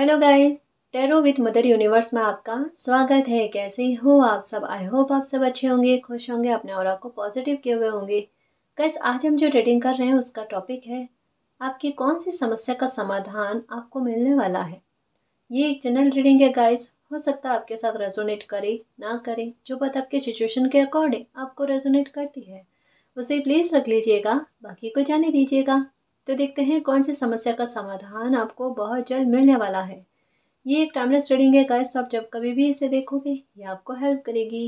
Hello guys tarot with mother universe में आपका स्वागत है कैसे हो आप सब आई होप आप सब अच्छे होंगे खुश होंगे अपने और आपको पॉजिटिव किए हुए होंगे गाइस आज हम जो रीडिंग कर रहे हैं उसका टॉपिक है आपकी कौन सी समस्या का समाधान आपको मिलने वाला है ये एक जनरल रीडिंग है गाइस हो सकता है आपके साथ रेजोनेट करे ना करे जो बात आपके सिचुएशन के अकॉर्डिंग आपको रेजोनेट करती है उसे प्लीज़ रख लीजिएगा बाकी को जाने दीजिएगा तो देखते हैं कौन सी समस्या का समाधान आपको बहुत जल्द मिलने वाला है ये एक टाइमलेस रीडिंग है गाइस तो आप जब कभी भी इसे देखोगे ये आपको हेल्प करेगी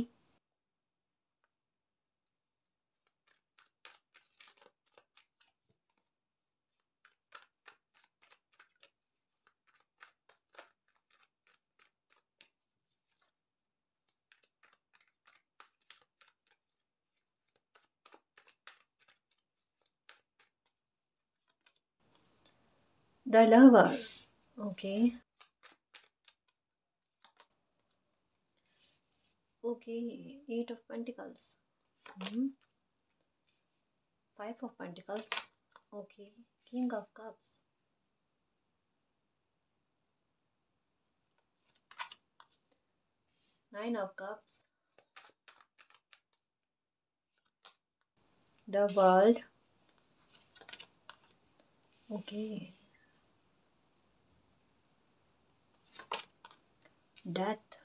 the lover okay okay eight of pentacles -hmm. five of pentacles okay king of cups nine of cups the world okay death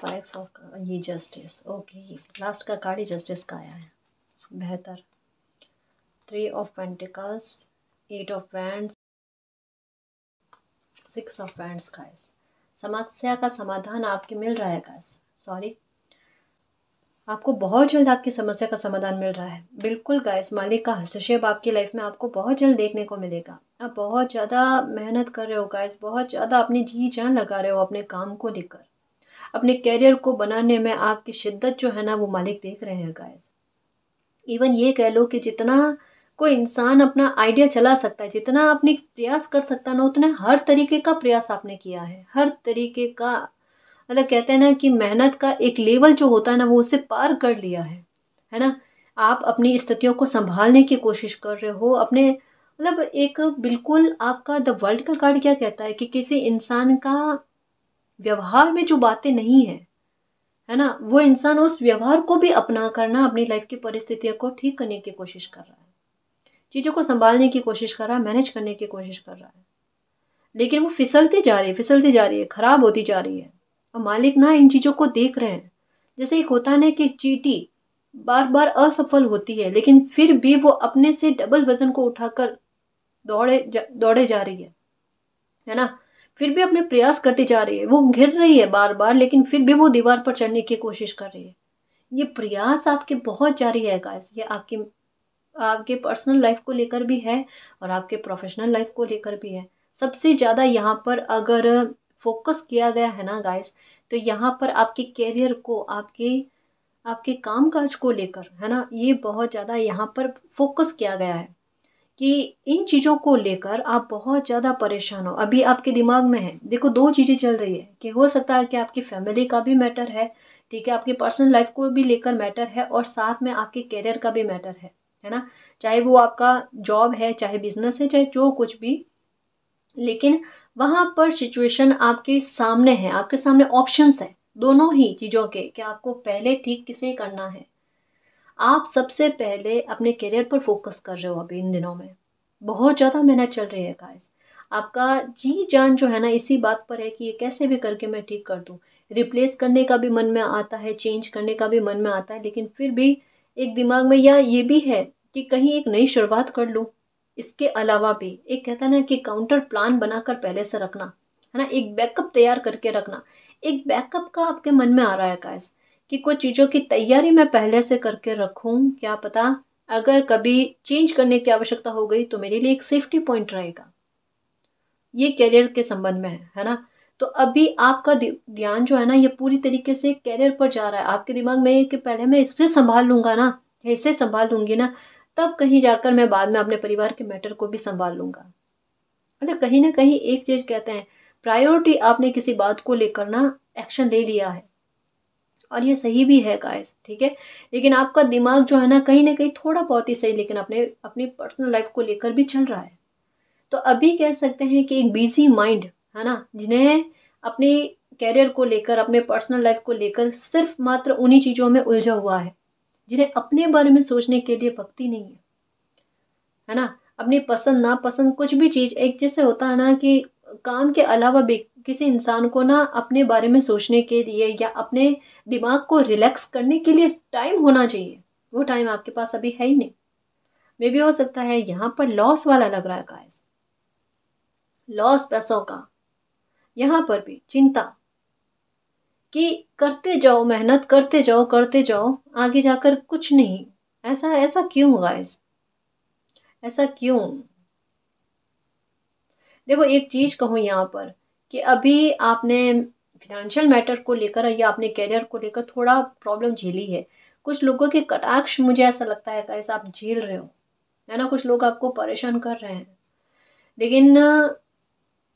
five ये जस्टिस ओके लास्ट का कार्ड ही जस्टिस का आया है बेहतर three of pentacles eight of pants six of pants guys समस्या का समाधान आपके मिल रहा है सॉरी आपको बहुत जल्द आपकी समस्या का समाधान मिल रहा है बिल्कुल गाइस मालिक का हस्तक्षेप आपकी लाइफ में आपको बहुत जल्द देखने को मिलेगा आप बहुत ज़्यादा मेहनत कर रहे हो गाइस बहुत ज़्यादा अपनी जी जान लगा रहे हो अपने काम को लेकर अपने कैरियर को बनाने में आपकी शिद्दत जो है ना वो मालिक देख रहे हैं गायस इवन ये कह लो कि जितना कोई इंसान अपना आइडिया चला सकता है जितना आपने प्रयास कर सकता ना उतना हर तरीके का प्रयास आपने किया है हर तरीके का मतलब कहते हैं ना कि मेहनत का एक लेवल जो होता है ना वो उसे पार कर लिया है है ना आप अपनी स्थितियों को संभालने की कोशिश कर रहे हो अपने मतलब एक बिल्कुल आपका द वर्ल्ड का कार्ड क्या कहता है कि किसी इंसान का व्यवहार में जो बातें नहीं है है ना वो इंसान उस व्यवहार को भी अपना करना अपनी लाइफ की परिस्थितियों को ठीक करने की कोशिश कर रहा है चीज़ों को संभालने की कोशिश कर रहा है मैनेज करने की कोशिश कर रहा है लेकिन वो फिसलती जा रही है फिसलती जा रही है ख़राब होती जा रही है और मालिक ना इन चीज़ों को देख रहे हैं जैसे एक होता है ना कि चीटी बार बार असफल होती है लेकिन फिर भी वो अपने से डबल वजन को उठाकर दौड़े जा, दौड़े जा रही है है ना फिर भी अपने प्रयास करती जा रही है वो घिर रही है बार बार लेकिन फिर भी वो दीवार पर चढ़ने की कोशिश कर रही है ये प्रयास आपके बहुत जारी है गाइस ये आपकी आपके पर्सनल लाइफ को लेकर भी है और आपके प्रोफेशनल लाइफ को लेकर भी है सबसे ज़्यादा यहाँ पर अगर फोकस किया गया है ना गाइस तो यहाँ पर आपके कैरियर को आपके आपके काम काज को लेकर है ना ये बहुत ज़्यादा यहाँ पर फोकस किया गया है कि इन चीज़ों को लेकर आप बहुत ज़्यादा परेशान हो अभी आपके दिमाग में है देखो दो चीज़ें चल रही है कि हो सकता है कि आपकी फैमिली का भी मैटर है ठीक है आपकी पर्सनल लाइफ को भी लेकर मैटर है और साथ में आपके कैरियर का भी मैटर है है ना चाहे वो आपका जॉब है चाहे बिजनेस है चाहे जो कुछ भी लेकिन वहां पर सिचुएशन आपके सामने है आपके सामने ऑप्शंस है दोनों ही चीज़ों के कि आपको पहले ठीक किसे करना है आप सबसे पहले अपने करियर पर फोकस कर रहे हो अभी इन दिनों में बहुत ज़्यादा मेहनत चल रही है गाइस आपका जी जान जो है ना इसी बात पर है कि ये कैसे भी करके मैं ठीक कर दूँ रिप्लेस करने का भी मन में आता है चेंज करने का भी मन में आता है लेकिन फिर भी एक दिमाग में या ये भी है कि कहीं एक नई शुरुआत कर लूँ इसके अलावा भी एक कहता हैं ना कि काउंटर प्लान बनाकर पहले से रखना है ना एक बैकअप तैयार करके रखना एक बैकअप का आपके मन में आ रहा है काज कि कुछ चीज़ों की तैयारी मैं पहले से करके रखूँ क्या पता अगर कभी चेंज करने की आवश्यकता हो गई तो मेरे लिए एक सेफ्टी पॉइंट रहेगा ये कैरियर के संबंध में है है ना तो अभी आपका ध्यान जो है ना ये पूरी तरीके से कैरियर पर जा रहा है आपके दिमाग में कि पहले मैं इससे संभाल लूंगा ना इसे संभाल लूंगी ना तब कहीं जाकर मैं बाद में अपने परिवार के मैटर को भी संभाल लूंगा मतलब कहीं ना कहीं एक चीज कहते हैं प्रायोरिटी आपने किसी बात को लेकर ना एक्शन ले लिया है और ये सही भी है गाइस ठीक है लेकिन आपका दिमाग जो है ना कहीं ना कहीं थोड़ा बहुत ही सही लेकिन अपने अपनी पर्सनल लाइफ को लेकर भी चल रहा है तो अभी कह सकते हैं कि एक बिजी माइंड है ना जिन्हें अपने कैरियर को लेकर अपने पर्सनल लाइफ को लेकर सिर्फ मात्र उन्हीं चीज़ों में उलझा हुआ है जिन्हें अपने बारे में सोचने के लिए भक्ति नहीं है है ना अपनी पसंद नापसंद कुछ भी चीज़ एक जैसे होता है ना कि काम के अलावा भी किसी इंसान को ना अपने बारे में सोचने के लिए या अपने दिमाग को रिलैक्स करने के लिए टाइम होना चाहिए वो टाइम आपके पास अभी है ही नहीं मे भी हो सकता है यहाँ पर लॉस वाला लग रहा है गाइस लॉस पैसों का यहाँ पर भी चिंता कि करते जाओ मेहनत करते जाओ करते जाओ आगे जाकर कुछ नहीं ऐसा ऐसा क्यों गाइस ऐसा क्यों देखो एक चीज़ कहूँ यहाँ पर कि अभी आपने फिनेंशियल मैटर को लेकर या अपने कैरियर को लेकर थोड़ा प्रॉब्लम झेली है कुछ लोगों के कटाक्ष मुझे ऐसा लगता है गाइस आप झेल रहे हो है ना कुछ लोग आपको परेशान कर रहे हैं लेकिन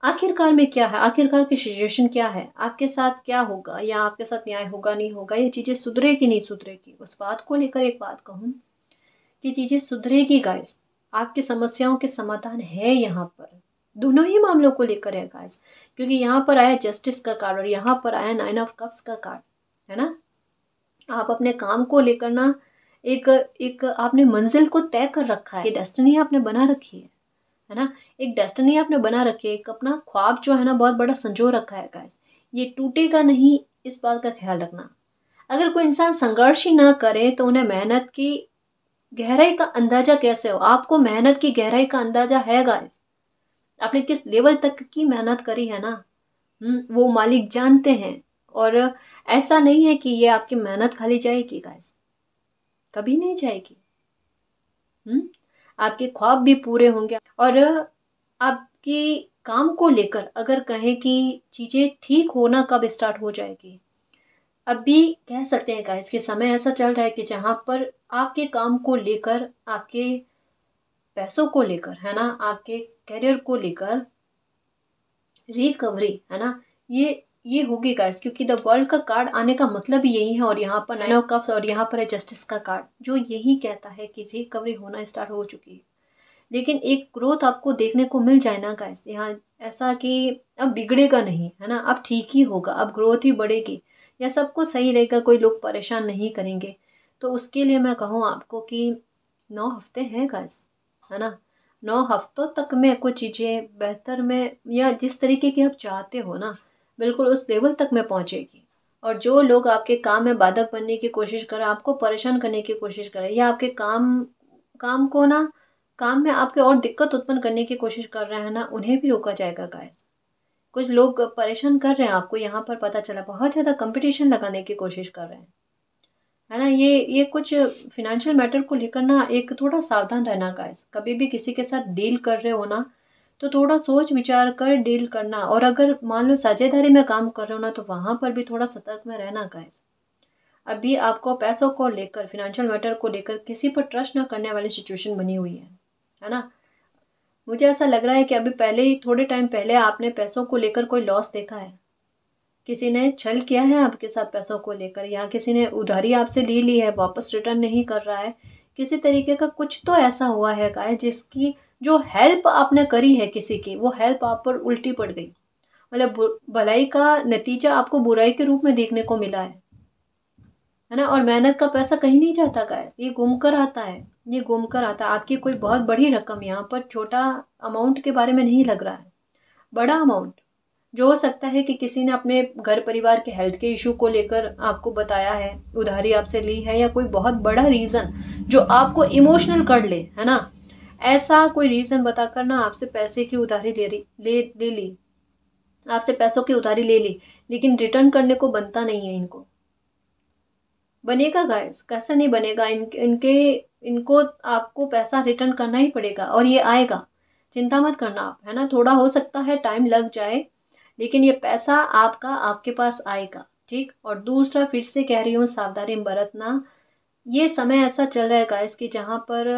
आखिरकार में क्या है आखिरकार की सिचुएशन क्या है आपके साथ क्या होगा या आपके साथ न्याय होगा नहीं होगा ये चीज़ें सुधरेगी नहीं सुधरेगी उस बात को लेकर एक बात कहूँ कि चीज़ें सुधरेगी गाइस आपकी समस्याओं के समाधान है यहाँ पर दोनों ही मामलों को लेकर है गाइस क्योंकि यहाँ पर आया जस्टिस का कार्ड और यहाँ पर आया नाइन ऑफ कप्स का कार्ड है ना आप अपने काम को लेकर ना एक एक आपने मंजिल को तय कर रखा है डेस्टिनी आपने बना रखी है है ना एक डेस्टनी आपने बना रखी है एक अपना ख्वाब जो है ना बहुत बड़ा संजो रखा है गाइस ये टूटेगा नहीं इस बात का ख्याल रखना अगर कोई इंसान संघर्ष ही ना करे तो उन्हें मेहनत की गहराई का अंदाजा कैसे हो आपको मेहनत की गहराई का अंदाजा है गाइस आपने किस लेवल तक की मेहनत करी है ना हम्म, वो मालिक जानते हैं और ऐसा नहीं है कि ये आपकी मेहनत खाली जाएगी गाइस कभी नहीं जाएगी हम्म, आपके ख्वाब भी पूरे होंगे और आपके काम को लेकर अगर कहें कि चीज़ें ठीक होना कब स्टार्ट हो जाएगी अब भी कह सकते हैं गाइस कि समय ऐसा चल रहा है कि जहाँ पर आपके काम को लेकर आपके पैसों को लेकर है ना आपके करियर को लेकर रिकवरी है ना ये ये होगी गाइस क्योंकि द वर्ल्ड का कार्ड आने का मतलब ही यही है और यहाँ पर नाइन ऑफ कप्स और यहाँ पर है जस्टिस का कार्ड जो यही कहता है कि रिकवरी होना स्टार्ट हो चुकी है लेकिन एक ग्रोथ आपको देखने को मिल जाए ना गाइस यहाँ ऐसा कि अब बिगड़ेगा नहीं है ना अब ठीक ही होगा अब ग्रोथ ही बढ़ेगी या सबको सही रहेगा कोई लोग परेशान नहीं करेंगे तो उसके लिए मैं कहूँ आपको कि नौ हफ्ते हैं गाइस है ना नौ हफ्तों तक में कुछ चीज़ें बेहतर में या जिस तरीके की आप चाहते हो ना बिल्कुल उस लेवल तक में पहुँचेगी और जो लोग आपके काम में बाधक बनने की कोशिश करें आपको परेशान करने की कोशिश करें या आपके काम काम को ना काम में आपके और दिक्कत उत्पन्न करने की कोशिश कर रहे हैं ना उन्हें भी रोका जाएगा गाइस कुछ लोग परेशान कर रहे हैं आपको यहाँ पर पता चला बहुत ज़्यादा कंपटीशन लगाने की कोशिश कर रहे हैं है ना ये ये कुछ फिनेंशियल मैटर को लेकर ना एक थोड़ा सावधान रहना गाइस कभी भी किसी के साथ डील कर रहे हो ना तो थोड़ा सोच विचार कर डील करना और अगर मान लो साझेदारी में काम कर रहे हो ना तो वहाँ पर भी थोड़ा सतर्क में रहना का अभी आपको पैसों को लेकर फिनेंशियल मैटर को लेकर किसी पर ट्रस्ट ना करने वाली सिचुएशन बनी हुई है है ना मुझे ऐसा लग रहा है कि अभी पहले ही थोड़े टाइम पहले आपने पैसों को लेकर कोई लॉस देखा है किसी ने छल किया है आपके साथ पैसों को लेकर या किसी ने उधारी आपसे ले ली है वापस रिटर्न नहीं कर रहा है किसी तरीके का कुछ तो ऐसा हुआ है गाय जिसकी जो हेल्प आपने करी है किसी की वो हेल्प आप पर उल्टी पड़ गई मतलब भलाई का नतीजा आपको बुराई के रूप में देखने को मिला है है ना और मेहनत का पैसा कहीं नहीं जाता गाय ये घूम कर आता है ये घूम कर आता है आपकी कोई बहुत बड़ी रकम यहाँ पर छोटा अमाउंट के बारे में नहीं लग रहा है बड़ा अमाउंट जो हो सकता है कि किसी ने अपने घर परिवार के हेल्थ के इशू को लेकर आपको बताया है उधारी आपसे ली है या कोई बहुत बड़ा रीज़न जो आपको इमोशनल कर ले है ना ऐसा कोई रीज़न बताकर ना आपसे पैसे की उधारी ले रही ले ले ली आपसे पैसों की उधारी ले ली लेकिन रिटर्न करने को बनता नहीं है इनको बनेगा गाइस कैसे नहीं बनेगा इन इनके इनको आपको पैसा रिटर्न करना ही पड़ेगा और ये आएगा चिंता मत करना आप है ना थोड़ा हो सकता है टाइम लग जाए लेकिन ये पैसा आपका आपके पास आएगा ठीक और दूसरा फिर से कह रही हूँ सावधानी बरतना ये समय ऐसा चल रहा है गाइस कि जहाँ पर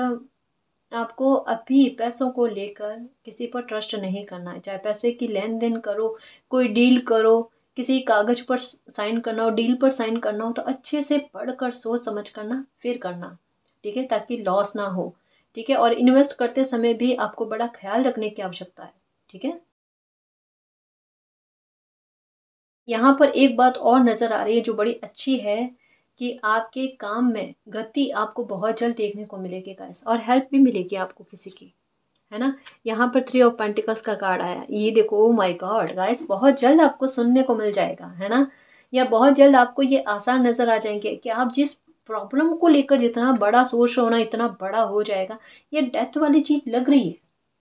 आपको अभी पैसों को लेकर किसी पर ट्रस्ट नहीं करना है चाहे पैसे की लेन देन करो कोई डील करो किसी कागज पर साइन करना हो डील पर साइन करना हो तो अच्छे से पढ़ कर सोच समझ करना फिर करना ठीक है ताकि लॉस ना हो ठीक है और इन्वेस्ट करते समय भी आपको बड़ा ख्याल रखने की आवश्यकता है ठीक है यहाँ पर एक बात और नज़र आ रही है जो बड़ी अच्छी है कि आपके काम में गति आपको बहुत जल्द देखने को मिलेगी गाइस और हेल्प भी मिलेगी आपको किसी की है ना यहाँ पर थ्री ऑफ पेंटिकल्स का कार्ड आया ये देखो ओ माय गॉड गाइस बहुत जल्द आपको सुनने को मिल जाएगा है ना या बहुत जल्द आपको ये आसार नज़र आ जाएंगे कि आप जिस प्रॉब्लम को लेकर जितना बड़ा सोच रहे हो ना इतना बड़ा हो जाएगा ये डेथ वाली चीज़ लग रही है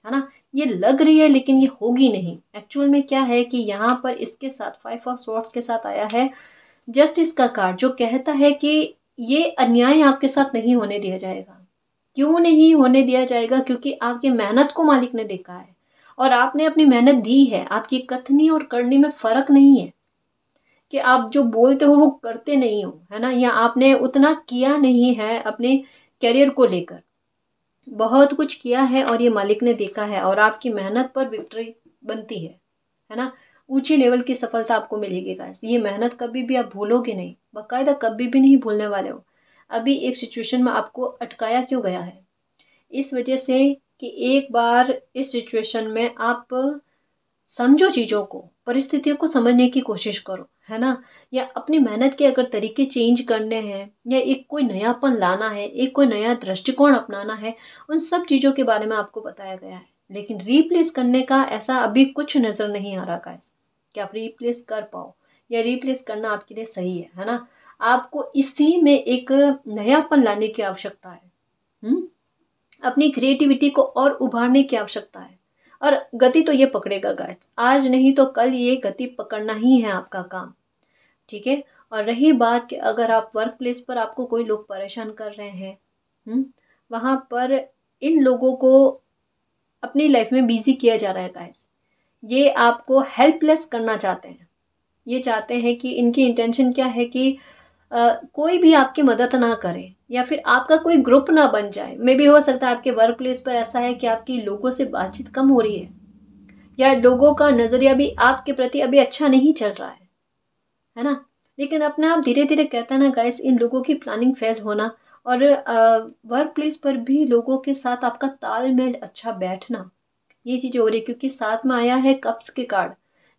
है ना ये लग रही है लेकिन ये होगी नहीं एक्चुअल में क्या है कि यहाँ पर इसके साथ फाइव ऑफ सॉर्ट्स के साथ आया है जस्टिस का कार्ड जो कहता है कि ये अन्याय आपके साथ नहीं होने दिया जाएगा क्यों नहीं होने दिया जाएगा क्योंकि आपकी मेहनत को मालिक ने देखा है और आपने अपनी मेहनत दी है आपकी कथनी और करनी में फ़र्क नहीं है कि आप जो बोलते हो वो करते नहीं हो है ना या आपने उतना किया नहीं है अपने करियर को लेकर बहुत कुछ किया है और ये मालिक ने देखा है और आपकी मेहनत पर विक्ट्री बनती है है ना ऊंचे लेवल की सफलता आपको मिलेगी गाइस ये मेहनत कभी भी आप भूलोगे नहीं बाकायदा कभी भी नहीं भूलने वाले हो अभी एक सिचुएशन में आपको अटकाया क्यों गया है इस वजह से कि एक बार इस सिचुएशन में आप समझो चीज़ों को परिस्थितियों को समझने की कोशिश करो है ना या अपनी मेहनत के अगर तरीके चेंज करने हैं या एक कोई नयापन लाना है एक कोई नया दृष्टिकोण अपनाना है उन सब चीज़ों के बारे में आपको बताया गया है लेकिन रिप्लेस करने का ऐसा अभी कुछ नज़र नहीं आ रहा गाइस कि आप रिप्लेस कर पाओ या रिप्लेस करना आपके लिए सही है है ना आपको इसी में एक नयापन लाने की आवश्यकता है हुँ? हम्म? अपनी क्रिएटिविटी को और उभारने की आवश्यकता है और गति तो ये पकड़ेगा गाइस आज नहीं तो कल ये गति पकड़ना ही है आपका काम ठीक है और रही बात कि अगर आप वर्क प्लेस पर आपको कोई लोग परेशान कर रहे हैं हम्म वहाँ पर इन लोगों को अपनी लाइफ में बिजी किया जा रहा है गाइस ये आपको हेल्पलेस करना चाहते हैं ये चाहते हैं कि इनकी इंटेंशन क्या है कि Uh, कोई भी आपकी मदद ना करे या फिर आपका कोई ग्रुप ना बन जाए मे भी हो सकता है आपके वर्क प्लेस पर ऐसा है कि आपकी लोगों से बातचीत कम हो रही है या लोगों का नज़रिया भी आपके प्रति अभी अच्छा नहीं चल रहा है है ना लेकिन अपने आप धीरे धीरे कहता ना गाइस इन लोगों की प्लानिंग फेल होना और वर्क प्लेस पर भी लोगों के साथ आपका तालमेल अच्छा बैठना ये चीज़ें हो रही है क्योंकि साथ में आया है कप्स के कार्ड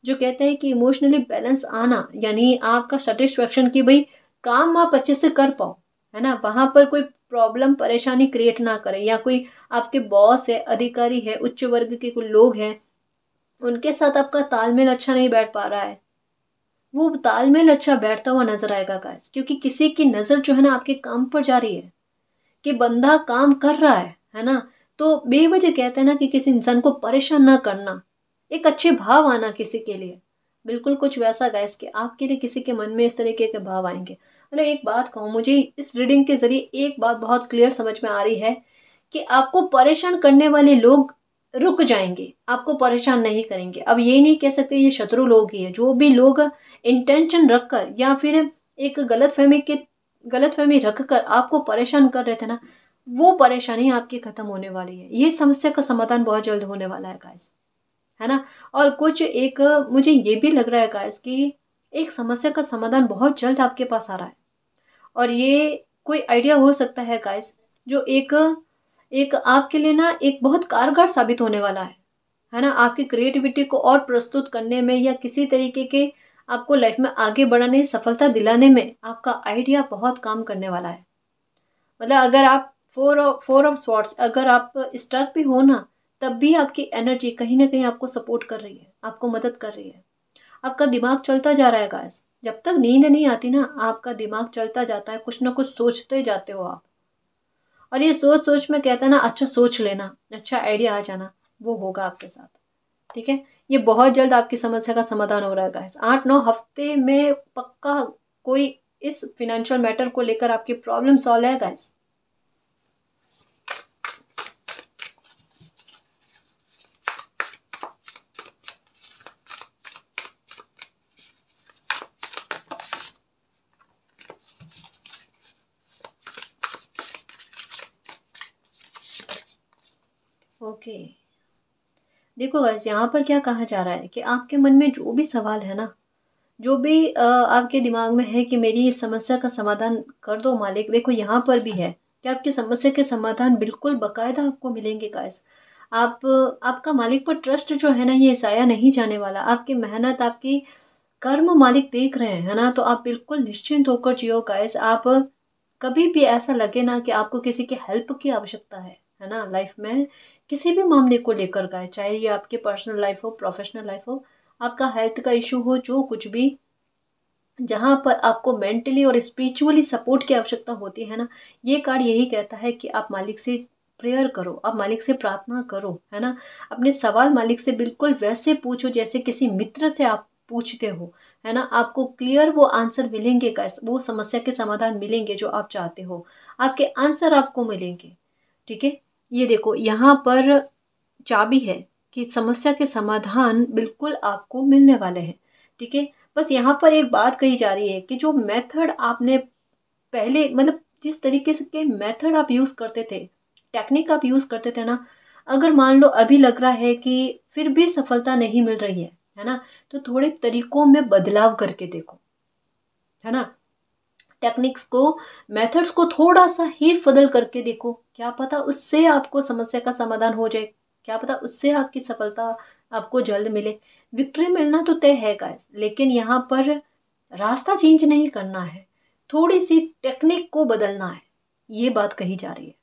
जो कहते हैं कि इमोशनली बैलेंस आना यानी आपका सेटिस्फेक्शन कि भाई काम आप अच्छे से कर पाओ है ना वहाँ पर कोई प्रॉब्लम परेशानी क्रिएट ना करें या कोई आपके बॉस है अधिकारी है उच्च वर्ग के कोई लोग हैं उनके साथ आपका तालमेल अच्छा नहीं बैठ पा रहा है वो तालमेल अच्छा बैठता हुआ नजर आएगा गाइस क्योंकि किसी की नज़र जो है ना आपके काम पर जा रही है कि बंदा काम कर रहा है है ना तो बेवजह कहते हैं ना कि किसी इंसान को परेशान ना करना एक अच्छे भाव आना किसी के लिए बिल्कुल कुछ वैसा गाइस कि आपके लिए किसी के मन में इस तरीके के भाव आएंगे मतलब एक बात कहूँ मुझे इस रीडिंग के ज़रिए एक बात बहुत क्लियर समझ में आ रही है कि आपको परेशान करने वाले लोग रुक जाएंगे आपको परेशान नहीं करेंगे अब ये नहीं कह सकते ये शत्रु लोग ही है जो भी लोग इंटेंशन रखकर या फिर एक गलत फहमी के गलत फहमी रख कर आपको परेशान कर रहे थे ना वो परेशानी आपकी ख़त्म होने वाली है ये समस्या का समाधान बहुत जल्द होने वाला है गाइस है ना और कुछ एक मुझे ये भी लग रहा है गाइस कि एक समस्या का समाधान बहुत जल्द आपके पास आ रहा है और ये कोई आइडिया हो सकता है गाइस जो एक एक आपके लिए ना एक बहुत कारगर साबित होने वाला है है ना आपकी क्रिएटिविटी को और प्रस्तुत करने में या किसी तरीके के आपको लाइफ में आगे बढ़ाने सफलता दिलाने में आपका आइडिया बहुत काम करने वाला है मतलब अगर आप four of four of swords अगर आप स्ट्रक भी हो ना तब भी आपकी एनर्जी कहीं ना कहीं आपको सपोर्ट कर रही है आपको मदद कर रही है आपका दिमाग चलता जा रहा है गाइस जब तक नींद नहीं आती ना आपका दिमाग चलता जाता है कुछ ना कुछ सोचते जाते हो आप और ये सोच सोच में कहता है ना अच्छा सोच लेना अच्छा आइडिया आ जाना वो होगा आपके साथ ठीक है ये बहुत जल्द आपकी समस्या का समाधान हो रहा है गाइस आठ नौ हफ्ते में पक्का कोई इस फिनेंशियल मैटर को लेकर आपकी प्रॉब्लम सॉल्व है गाइस ओके देखो गैस यहाँ पर क्या कहा जा रहा है कि आपके मन में जो भी सवाल है ना जो भी आपके दिमाग में है कि मेरी इस समस्या का समाधान कर दो मालिक देखो यहाँ पर भी है कि आपकी समस्या के समाधान बिल्कुल बाकायदा आपको मिलेंगे गैस आप आपका मालिक पर ट्रस्ट जो है ना ये ज़ाया नहीं जाने वाला आपकी मेहनत आपकी कर्म मालिक देख रहे हैं है ना तो आप बिल्कुल निश्चिंत होकर जियो गाइस आप कभी भी ऐसा लगे ना कि आपको किसी की हेल्प की आवश्यकता है है ना लाइफ में किसी भी मामले को लेकर का है चाहे ये आपके पर्सनल लाइफ हो प्रोफेशनल लाइफ हो आपका हेल्थ का इशू हो जो कुछ भी जहाँ पर आपको मेंटली और स्पिरिचुअली सपोर्ट की आवश्यकता होती है ना ये कार्ड यही कहता है कि आप मालिक से प्रेयर करो आप मालिक से प्रार्थना करो है ना अपने सवाल मालिक से बिल्कुल वैसे पूछो जैसे किसी मित्र से आप पूछते हो है ना आपको क्लियर वो आंसर मिलेंगे वो समस्या के समाधान मिलेंगे जो आप चाहते हो आपके आंसर आपको मिलेंगे ठीक है ये देखो यहाँ पर चाबी है कि समस्या के समाधान बिल्कुल आपको मिलने वाले हैं ठीक है बस यहाँ पर एक बात कही जा रही है कि जो मेथड आपने पहले मतलब जिस तरीके से के मेथड आप यूज़ करते थे टेक्निक आप यूज़ करते थे ना अगर मान लो अभी लग रहा है कि फिर भी सफलता नहीं मिल रही है है ना तो थोड़े तरीकों में बदलाव करके देखो है ना टेक्निक्स को मेथड्स को थोड़ा सा ही बदल करके देखो क्या पता उससे आपको समस्या का समाधान हो जाए क्या पता उससे आपकी सफलता आपको जल्द मिले विक्ट्री मिलना तो तय है गाइस लेकिन यहाँ पर रास्ता चेंज नहीं करना है थोड़ी सी टेक्निक को बदलना है ये बात कही जा रही है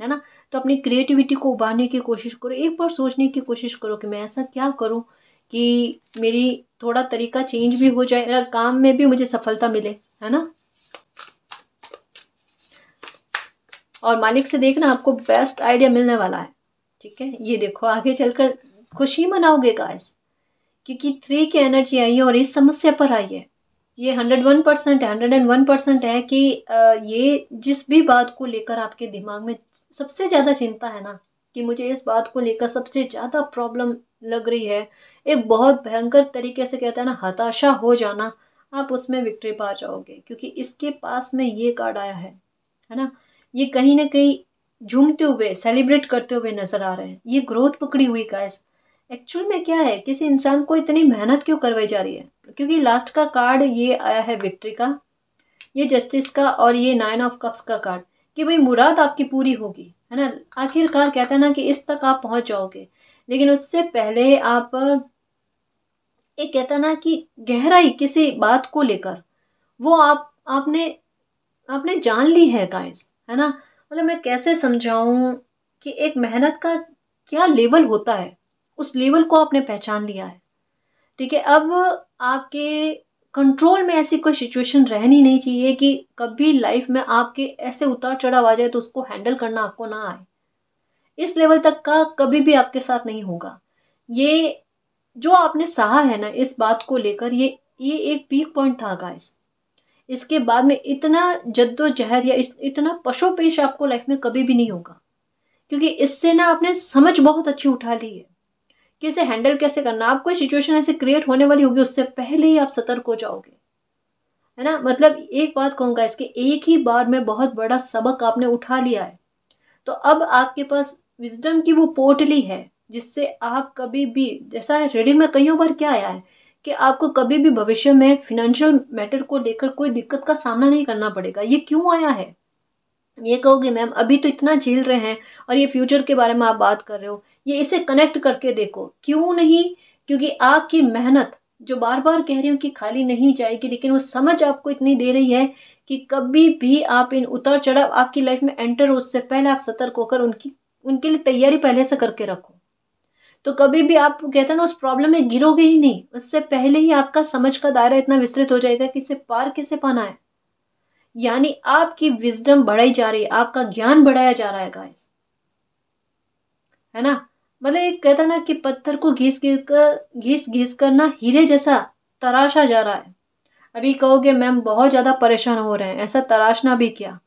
है ना तो अपनी क्रिएटिविटी को उभारने की कोशिश करो एक बार सोचने की कोशिश करो कि मैं ऐसा क्या करूँ कि मेरी थोड़ा तरीका चेंज भी हो जाए मेरा काम में भी मुझे सफलता मिले है ना और मालिक से देखना आपको बेस्ट आइडिया मिलने वाला है ठीक है ये देखो आगे चलकर खुशी मनाओगे गाइस क्योंकि थ्री की एनर्जी आई है और इस समस्या पर आई है ये हंड्रेड वन परसेंट है हंड्रेड एंड वन परसेंट है कि ये जिस भी बात को लेकर आपके दिमाग में सबसे ज़्यादा चिंता है ना कि मुझे इस बात को लेकर सबसे ज़्यादा प्रॉब्लम लग रही है एक बहुत भयंकर तरीके से कहता है ना हताशा हो जाना आप उसमें विक्ट्री पा जाओगे क्योंकि इसके पास में ये कार्ड आया है है ना ये कहीं ना कहीं झूमते हुए सेलिब्रेट करते हुए नजर आ रहे हैं ये ग्रोथ पकड़ी हुई का एक्चुअल में क्या है किसी इंसान को इतनी मेहनत क्यों करवाई जा रही है क्योंकि लास्ट का कार्ड ये आया है विक्ट्री का ये जस्टिस का और ये नाइन ऑफ कप्स का कार्ड कि भाई मुराद आपकी पूरी होगी है ना आखिरकार कहता हैं ना कि इस तक आप पहुंच जाओगे लेकिन उससे पहले आप एक कहता ना कि गहराई किसी बात को लेकर वो आप आपने आपने जान ली है गाइस है ना मतलब मैं कैसे समझाऊँ कि एक मेहनत का क्या लेवल होता है उस लेवल को आपने पहचान लिया है ठीक है अब आपके कंट्रोल में ऐसी कोई सिचुएशन रहनी नहीं चाहिए कि कभी लाइफ में आपके ऐसे उतार चढ़ाव आ जाए तो उसको हैंडल करना आपको ना आए इस लेवल तक का कभी भी आपके साथ नहीं होगा ये जो आपने सहा है ना इस बात को लेकर ये ये एक पीक पॉइंट था गाइस इसके बाद में इतना जद्दोजहद या इतना पशोपेश आपको लाइफ में कभी भी नहीं होगा क्योंकि इससे ना आपने समझ बहुत अच्छी उठा ली है कि इसे हैंडल कैसे करना आप कोई सिचुएशन ऐसे क्रिएट होने वाली होगी उससे पहले ही आप सतर्क हो जाओगे है ना मतलब एक बात कहूँगा इसके एक ही बार में बहुत बड़ा सबक आपने उठा लिया है तो अब आपके पास विजडम की वो पोटली है जिससे आप कभी भी जैसा रेडी में कईयों बार क्या आया है कि आपको कभी भी भविष्य में फिनेंशियल मैटर को लेकर कोई दिक्कत का सामना नहीं करना पड़ेगा ये क्यों आया है ये कहोगे मैम अभी तो इतना झेल रहे हैं और ये फ्यूचर के बारे में आप बात कर रहे हो ये इसे कनेक्ट करके देखो क्यों नहीं क्योंकि आपकी मेहनत जो बार बार कह रही हूँ कि खाली नहीं जाएगी लेकिन वो समझ आपको इतनी दे रही है कि कभी भी आप इन उतार चढ़ाव आपकी लाइफ में एंटर हो उससे पहले आप सतर्क होकर उनकी उनके लिए तैयारी पहले से करके रखो तो कभी भी आप कहते हैं ना उस प्रॉब्लम में गिरोगे ही नहीं उससे पहले ही आपका समझ का दायरा इतना विस्तृत हो जाएगा कि इसे पार कैसे पाना है यानी आपकी विजडम बढ़ाई जा रही है आपका ज्ञान बढ़ाया जा रहा है गाइस है ना मतलब एक कहता ना कि पत्थर को घिस घिस कर घिस घिस कर ना हीरे जैसा तराशा जा रहा है अभी कहोगे मैम बहुत ज़्यादा परेशान हो रहे हैं ऐसा तराशना भी क्या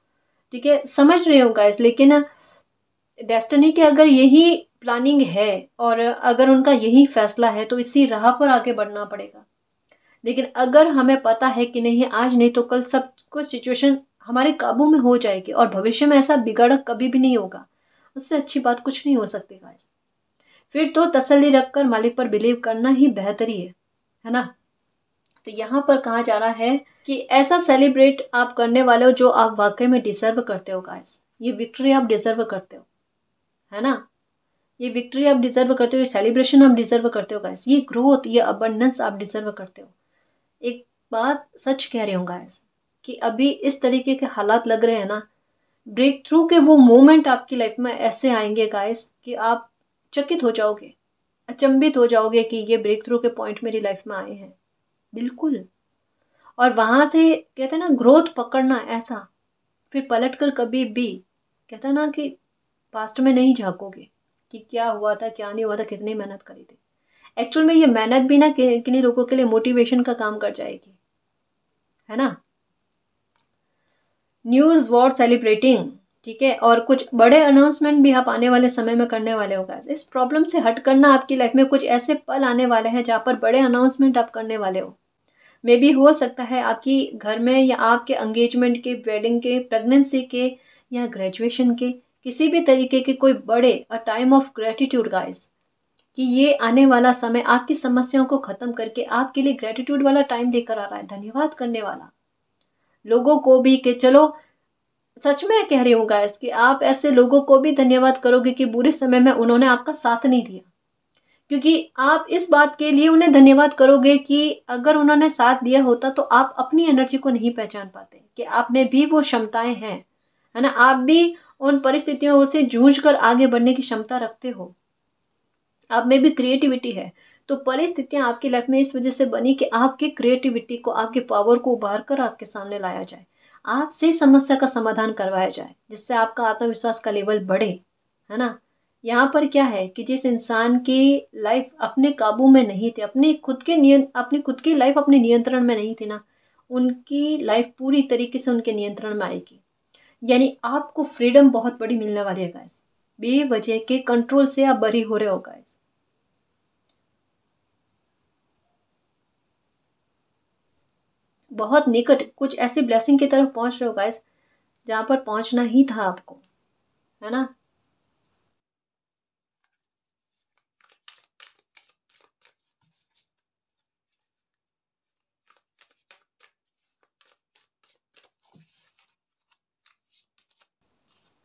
ठीक है समझ रहे हो गाइस लेकिन डेस्टिनी के अगर यही प्लानिंग है और अगर उनका यही फैसला है तो इसी राह पर आगे बढ़ना पड़ेगा लेकिन अगर हमें पता है कि नहीं आज नहीं तो कल सब कुछ सिचुएशन हमारे काबू में हो जाएगी और भविष्य में ऐसा बिगाड़ा कभी भी नहीं होगा उससे अच्छी बात कुछ नहीं हो सकती गाइस फिर तो तसली रखकर मालिक पर बिलीव करना ही बेहतरी है है ना तो यहाँ पर कहा जा रहा है कि ऐसा सेलिब्रेट आप करने वाले हो जो आप वाकई में डिजर्व करते हो गाइस ये विक्ट्री आप डिजर्व करते हो है ना ये विक्ट्री आप डिजर्व करते हो ये सेलिब्रेशन आप डिजर्व करते हो गाइस ये ग्रोथ ये अबंडेंस आप डिजर्व करते हो एक बात सच कह रही हूँ गाइस कि अभी इस तरीके के हालात लग रहे हैं ना ब्रेक थ्रू के वो मोमेंट आपकी लाइफ में ऐसे आएंगे गाइस कि आप चकित हो जाओगे अचंभित हो जाओगे कि ये ब्रेक थ्रू के पॉइंट मेरी लाइफ में आए हैं बिल्कुल और वहाँ से कहते हैं ना ग्रोथ पकड़ना ऐसा फिर पलट कर कभी भी कहते हैं ना कि पास्ट में नहीं झाँकोगे कि क्या हुआ था क्या नहीं हुआ था कितनी मेहनत करी थी एक्चुअल में ये मेहनत भी ना किन्हीं लोगों के लिए मोटिवेशन का काम कर जाएगी है ना न्यूज़ वॉर सेलिब्रेटिंग ठीक है और कुछ बड़े अनाउंसमेंट भी आप आने वाले समय में करने वाले हो गए इस प्रॉब्लम से हट करना आपकी लाइफ में कुछ ऐसे पल आने वाले हैं जहाँ पर बड़े अनाउंसमेंट आप करने वाले हो मे बी हो सकता है आपकी घर में या आपके एंगेजमेंट के वेडिंग के प्रेगनेंसी के या ग्रेजुएशन के किसी भी तरीके के कोई बड़े a time of gratitude guys कि ये आने वाला समय आपकी समस्याओं को ख़त्म करके आपके लिए ग्रेटिट्यूड वाला टाइम लेकर आ रहा है धन्यवाद करने वाला लोगों को भी कि चलो सच में कह रही हूँ गाइस कि आप ऐसे लोगों को भी धन्यवाद करोगे कि बुरे समय में उन्होंने आपका साथ नहीं दिया क्योंकि आप इस बात के लिए उन्हें धन्यवाद करोगे कि अगर उन्होंने साथ दिया होता तो आप अपनी एनर्जी को नहीं पहचान पाते कि आप में भी वो क्षमताएं हैं है ना आप भी उन परिस्थितियों से जूझ कर आगे बढ़ने की क्षमता रखते हो आप में भी क्रिएटिविटी है तो परिस्थितियाँ आपकी लाइफ में इस वजह से बनी कि आपकी क्रिएटिविटी को आपके पावर को उभार कर आपके सामने लाया जाए आपसे समस्या का समाधान करवाया जाए जिससे आपका आत्मविश्वास का लेवल बढ़े है ना यहाँ पर क्या है कि जिस इंसान की लाइफ अपने काबू में नहीं थी अपने खुद के नियं अपनी खुद की लाइफ अपने नियंत्रण में नहीं थी ना उनकी लाइफ पूरी तरीके से उनके नियंत्रण में आएगी यानी आपको फ्रीडम बहुत बड़ी मिलने वाली है गाइस बेवजह के कंट्रोल से आप बरी हो रहे हो गाइस बहुत निकट कुछ ऐसी ब्लेसिंग की तरफ पहुंच रहे हो गाइस जहां पर पहुंचना ही था आपको है ना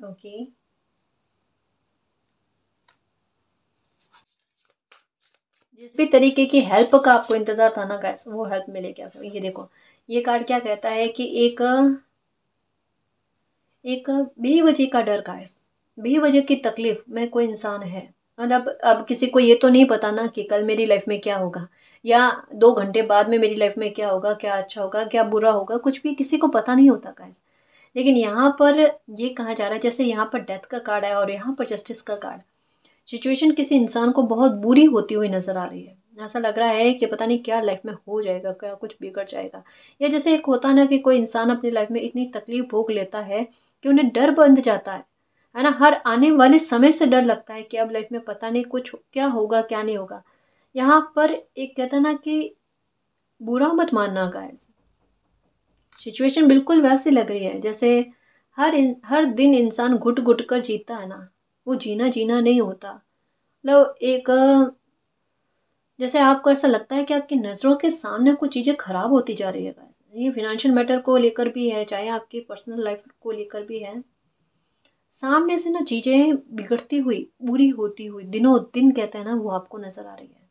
Okay. जिस भी तरीके की हेल्प का आपको इंतज़ार था ना गैस वो हेल्प मिलेगी ये देखो ये कार्ड क्या कहता है कि एक एक बेवजह का डर गैस बेवजह की तकलीफ में कोई इंसान है मतलब अब किसी को ये तो नहीं पता ना कि कल मेरी लाइफ में क्या होगा या दो घंटे बाद में मेरी लाइफ में क्या होगा क्या अच्छा होगा क्या बुरा होगा कुछ भी किसी को पता नहीं होता गैस लेकिन यहाँ पर ये कहा जा रहा है जैसे यहाँ पर डेथ का कार्ड है और यहाँ पर जस्टिस का कार्ड सिचुएशन किसी इंसान को बहुत बुरी होती हुई नज़र आ रही है ऐसा लग रहा है कि पता नहीं क्या लाइफ में हो जाएगा क्या कुछ बिगड़ जाएगा या जैसे एक होता ना कि कोई इंसान अपनी लाइफ में इतनी तकलीफ भोग लेता है कि उन्हें डर बंध जाता है है ना हर आने वाले समय से डर लगता है कि अब लाइफ में पता नहीं कुछ क्या होगा क्या नहीं होगा यहाँ पर एक कहता ना कि बुरा मत मानना गाइस सिचुएशन बिल्कुल वैसे लग रही है जैसे हर इन, हर दिन इंसान घुट घुट कर जीता है ना वो जीना जीना नहीं होता मतलब एक जैसे आपको ऐसा लगता है कि आपकी नज़रों के सामने कुछ चीज़ें ख़राब होती जा रही है ये फिनेंशियल मैटर को लेकर भी है चाहे आपकी पर्सनल लाइफ को लेकर भी है सामने से ना चीज़ें बिगड़ती हुई बुरी होती हुई दिनों दिन कहते हैं ना वो आपको नज़र आ रही है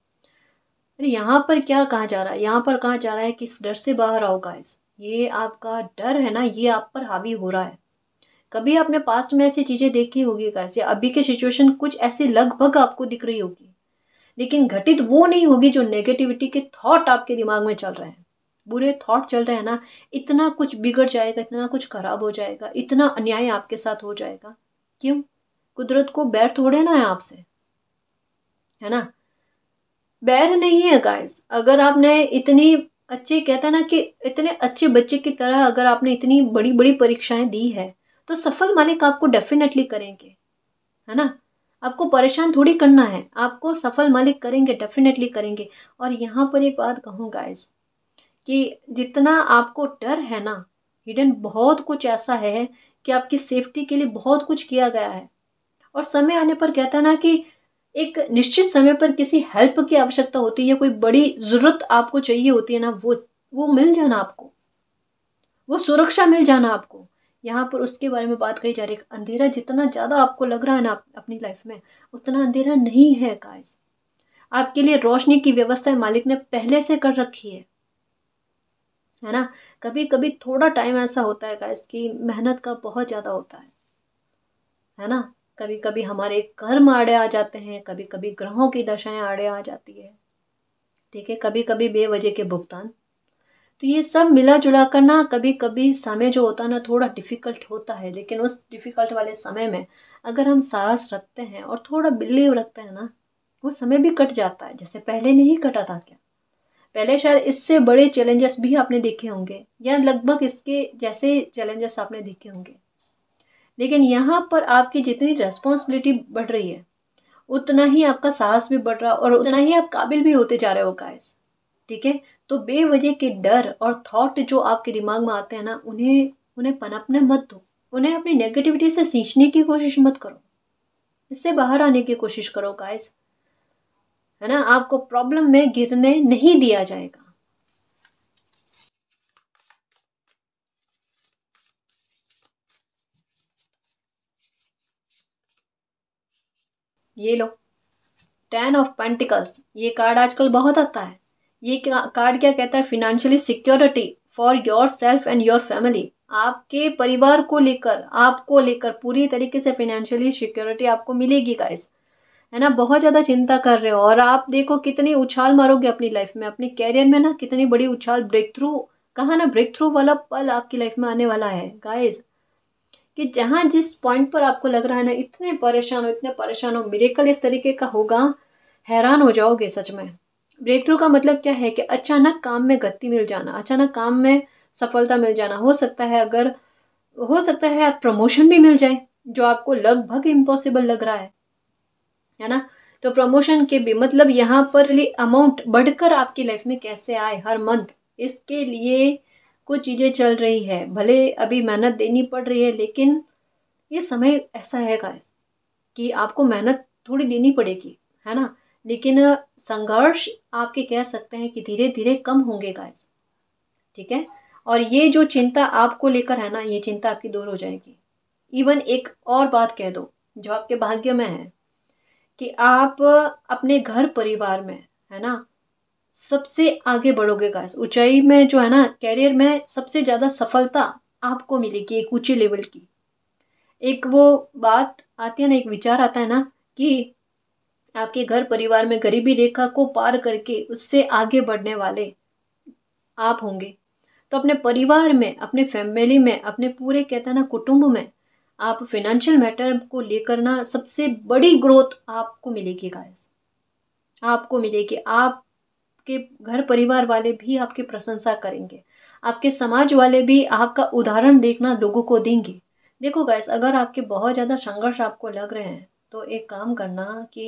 अरे यहाँ पर क्या कहा जा रहा है यहाँ पर कहा जा रहा है कि इस डर से बाहर आओ गाइस ये आपका डर है ना ये आप पर हावी हो रहा है कभी आपने पास्ट में ऐसी चीज़ें देखी होगी कैसे अभी के सिचुएशन कुछ ऐसी लगभग आपको दिख रही होगी लेकिन घटित वो नहीं होगी जो नेगेटिविटी के थॉट आपके दिमाग में चल रहे हैं बुरे थॉट चल रहे हैं ना इतना कुछ बिगड़ जाएगा इतना कुछ खराब हो जाएगा इतना अन्याय आपके साथ हो जाएगा क्यों कुदरत को बैर थोड़े ना है आपसे है ना बैर नहीं है गाइस अगर आपने इतनी अच्छे कहते हैं ना कि इतने अच्छे बच्चे की तरह अगर आपने इतनी बड़ी बड़ी परीक्षाएं दी है तो सफल मालिक आपको डेफिनेटली करेंगे है ना आपको परेशान थोड़ी करना है आपको सफल मालिक करेंगे डेफिनेटली करेंगे और यहाँ पर एक बात कहूँ गाइस कि जितना आपको डर है ना हिडन बहुत कुछ ऐसा है कि आपकी सेफ्टी के लिए बहुत कुछ किया गया है और समय आने पर कहता है ना कि एक निश्चित समय पर किसी हेल्प की आवश्यकता होती है या कोई बड़ी ज़रूरत आपको चाहिए होती है ना वो वो मिल जाना आपको वो सुरक्षा मिल जाना आपको यहाँ पर उसके बारे में बात कही जा रही है अंधेरा जितना ज़्यादा आपको लग रहा है ना अपनी लाइफ में उतना अंधेरा नहीं है गाइस आपके लिए रोशनी की व्यवस्था मालिक ने पहले से कर रखी है है ना कभी कभी थोड़ा टाइम ऐसा होता है गाइस की मेहनत का बहुत ज़्यादा होता है है ना कभी कभी हमारे कर्म आड़े आ जाते हैं कभी कभी ग्रहों की दशाएं आड़े आ जाती है ठीक है कभी कभी बेवजह के भुगतान तो ये सब मिला जुला कर ना कभी कभी समय जो होता है ना थोड़ा डिफ़िकल्ट होता है लेकिन उस डिफ़िकल्ट वाले समय में अगर हम साहस रखते हैं और थोड़ा बिलीव रखते हैं ना वो समय भी कट जाता है जैसे पहले नहीं कटा था क्या पहले शायद इससे बड़े चैलेंजेस भी आपने देखे होंगे या लगभग इसके जैसे चैलेंजेस आपने देखे होंगे लेकिन यहाँ पर आपकी जितनी रेस्पॉन्सिबिलिटी बढ़ रही है उतना ही आपका साहस भी बढ़ रहा और उतना ही आप काबिल भी होते जा रहे हो गाइस ठीक है तो बेवजह के डर और थॉट जो आपके दिमाग में आते हैं ना उन्हें उन्हें पनपने मत दो उन्हें अपनी नेगेटिविटी से सींचने की कोशिश मत करो इससे बाहर आने की कोशिश करो गाइस है ना आपको प्रॉब्लम में गिरने नहीं दिया जाएगा ये लो टेन ऑफ पेंटिकल्स ये कार्ड आजकल बहुत आता है ये कार्ड क्या कहता है financially security for yourself and your family आपके परिवार को लेकर आपको लेकर पूरी तरीके से फिनेंशियली सिक्योरिटी आपको मिलेगी गाइस है ना बहुत ज़्यादा चिंता कर रहे हो और आप देखो कितनी उछाल मारोगे अपनी लाइफ में अपने कैरियर में ना कितनी बड़ी उछाल ब्रेक थ्रू कहा ना ब्रेक थ्रू वाला पल आपकी लाइफ में आने वाला है गाइज़ कि जहाँ जिस पॉइंट पर आपको लग रहा है ना इतने परेशान हो इतने परेशान हो मेरेकल इस तरीके का होगा हैरान हो जाओगे सच में ब्रेक थ्रू का मतलब क्या है कि अचानक काम में गति मिल जाना अचानक काम में सफलता मिल जाना हो सकता है अगर हो सकता है प्रमोशन भी मिल जाए जो आपको लगभग इम्पॉसिबल लग रहा है है ना तो प्रमोशन के भी मतलब यहाँ पर अमाउंट बढ़कर आपकी लाइफ में कैसे आए हर मंथ इसके लिए कुछ चीज़ें चल रही है भले अभी मेहनत देनी पड़ रही है लेकिन ये समय ऐसा है गाइस कि आपको मेहनत थोड़ी देनी पड़ेगी है ना लेकिन संघर्ष आपके कह सकते हैं कि धीरे धीरे कम होंगे गाइस ठीक है और ये जो चिंता आपको लेकर है ना ये चिंता आपकी दूर हो जाएगी इवन एक और बात कह दो जो आपके भाग्य में है कि आप अपने घर परिवार में है ना सबसे आगे बढ़ोगे गाइस ऊंचाई में जो है ना कैरियर में सबसे ज़्यादा सफलता आपको मिलेगी एक ऊंचे लेवल की एक वो बात आती है ना एक विचार आता है ना कि आपके घर परिवार में गरीबी रेखा को पार करके उससे आगे बढ़ने वाले आप होंगे तो अपने परिवार में अपने फैमिली में अपने पूरे कहते हैं ना कुटुंब में आप फिनेंशियल मैटर को लेकर ना सबसे बड़ी ग्रोथ आपको मिलेगी गाइस आपको मिलेगी आप आपके घर परिवार वाले भी आपकी प्रशंसा करेंगे आपके समाज वाले भी आपका उदाहरण देखना लोगों को देंगे देखो गैस अगर आपके बहुत ज़्यादा संघर्ष आपको लग रहे हैं तो एक काम करना कि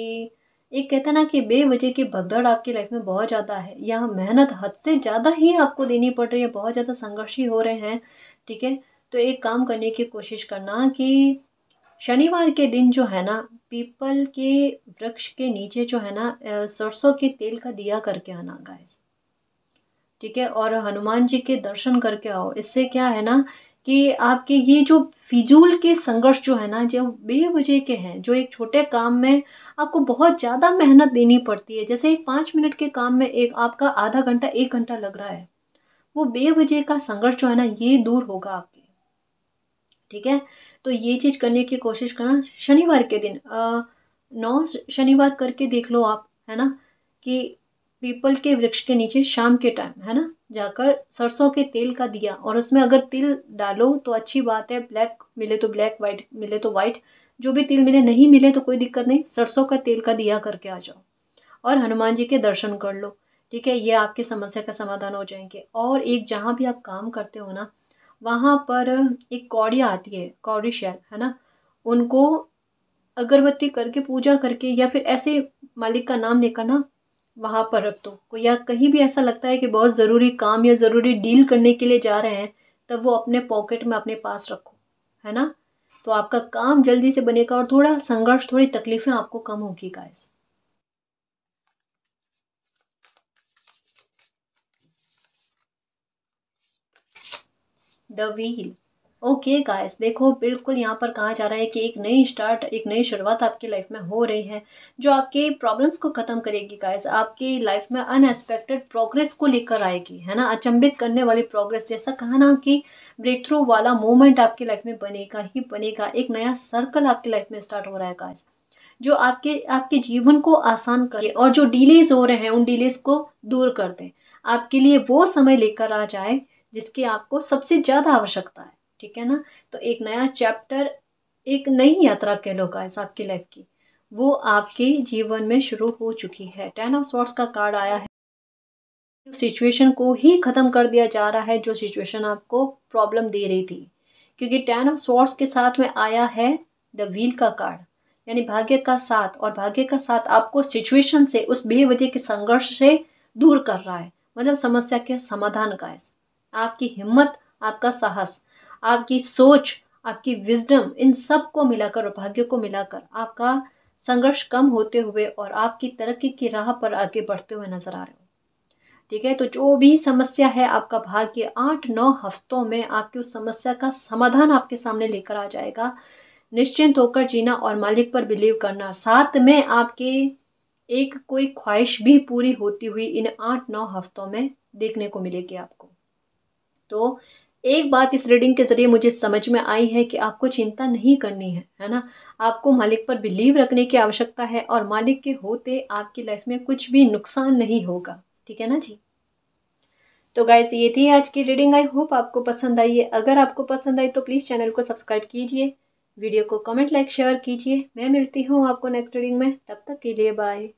एक कहते ना कि बेवजह की भगदड़ आपकी लाइफ में बहुत ज़्यादा है या मेहनत हद से ज़्यादा ही आपको देनी पड़ रही है बहुत ज़्यादा ही हो रहे हैं ठीक है तो एक काम करने की कोशिश करना कि शनिवार के दिन जो है ना पीपल के वृक्ष के नीचे जो है ना सरसों के तेल का दिया करके आना गाइस ठीक है और हनुमान जी के दर्शन करके आओ इससे क्या है ना कि आपके ये जो फिजूल के संघर्ष जो है ना जो बेवजह के हैं जो एक छोटे काम में आपको बहुत ज़्यादा मेहनत देनी पड़ती है जैसे एक पाँच मिनट के काम में एक आपका आधा घंटा एक घंटा लग रहा है वो बेवजह का संघर्ष जो है ना ये दूर होगा आपके ठीक है तो ये चीज़ करने की कोशिश करना शनिवार के दिन नौ शनिवार करके देख लो आप है ना कि पीपल के वृक्ष के नीचे शाम के टाइम है ना जाकर सरसों के तेल का दिया और उसमें अगर तिल डालो तो अच्छी बात है ब्लैक मिले तो ब्लैक वाइट मिले तो वाइट जो भी तिल मिले नहीं मिले तो कोई दिक्कत नहीं सरसों का तेल का दिया करके आ जाओ और हनुमान जी के दर्शन कर लो ठीक है ये आपकी समस्या का समाधान हो जाएंगे और एक जहाँ भी आप काम करते हो ना वहाँ पर एक कौड़ी आती है कौड़ी शैल है ना उनको अगरबत्ती करके पूजा करके या फिर ऐसे मालिक का नाम लेकर ना वहाँ पर रख दो या कहीं भी ऐसा लगता है कि बहुत ज़रूरी काम या ज़रूरी डील करने के लिए जा रहे हैं तब वो अपने पॉकेट में अपने पास रखो है ना तो आपका काम जल्दी से बनेगा और थोड़ा संघर्ष थोड़ी तकलीफ़ें आपको कम होगी guys the wheel okay guys देखो बिल्कुल यहाँ पर कहा जा रहा है कि एक नई स्टार्ट एक नई शुरुआत आपकी लाइफ में हो रही है जो आपके प्रॉब्लम्स को ख़त्म करेगी गाइस आपकी लाइफ में अनएक्सपेक्टेड प्रोग्रेस को लेकर आएगी है ना अचंभित करने वाली प्रोग्रेस जैसा कहा ना कि ब्रेक थ्रू वाला मोमेंट आपकी लाइफ में बनेगा ही बनेगा एक नया सर्कल आपकी लाइफ में स्टार्ट हो रहा है गाइस जो आपके आपके जीवन को आसान करे और जो डिलेज हो रहे हैं उन डिलेज को दूर कर दें आपके लिए वो समय लेकर आ जाए जिसकी आपको सबसे ज़्यादा आवश्यकता है ठीक है ना तो एक नया चैप्टर एक नई यात्रा कह लो गाइस आपकी लाइफ की वो आपके जीवन में शुरू हो चुकी है टेन ऑफ स्वॉर्ड्स का कार्ड आया है सिचुएशन को ही ख़त्म कर दिया जा रहा है जो सिचुएशन आपको प्रॉब्लम दे रही थी क्योंकि टेन ऑफ स्वॉर्ड्स के साथ में आया है द व्हील का कार्ड यानी भाग्य का साथ और भाग्य का साथ आपको सिचुएशन से उस बेवजह के संघर्ष से दूर कर रहा है मतलब समस्या के समाधान का है आपकी हिम्मत आपका साहस आपकी सोच आपकी विजडम इन सब को मिलाकर और भाग्य को मिलाकर आपका संघर्ष कम होते हुए और आपकी तरक्की की राह पर आगे बढ़ते हुए नजर आ रहे हो ठीक है तो जो भी समस्या है आपका भाग्य आठ नौ हफ्तों में आपकी उस समस्या का समाधान आपके सामने लेकर आ जाएगा निश्चिंत होकर जीना और मालिक पर बिलीव करना साथ में आपके एक कोई ख्वाहिश भी पूरी होती हुई इन आठ नौ हफ्तों में देखने को मिलेगी आपको तो एक बात इस रीडिंग के ज़रिए मुझे समझ में आई है कि आपको चिंता नहीं करनी है है ना आपको मालिक पर बिलीव रखने की आवश्यकता है और मालिक के होते आपकी लाइफ में कुछ भी नुकसान नहीं होगा ठीक है ना जी तो गाइज ये थी आज की रीडिंग आई होप आपको पसंद आई है अगर आपको पसंद आई तो प्लीज़ चैनल को सब्सक्राइब कीजिए वीडियो को कमेंट लाइक शेयर कीजिए मैं मिलती हूँ आपको नेक्स्ट रीडिंग में तब तक के लिए बाय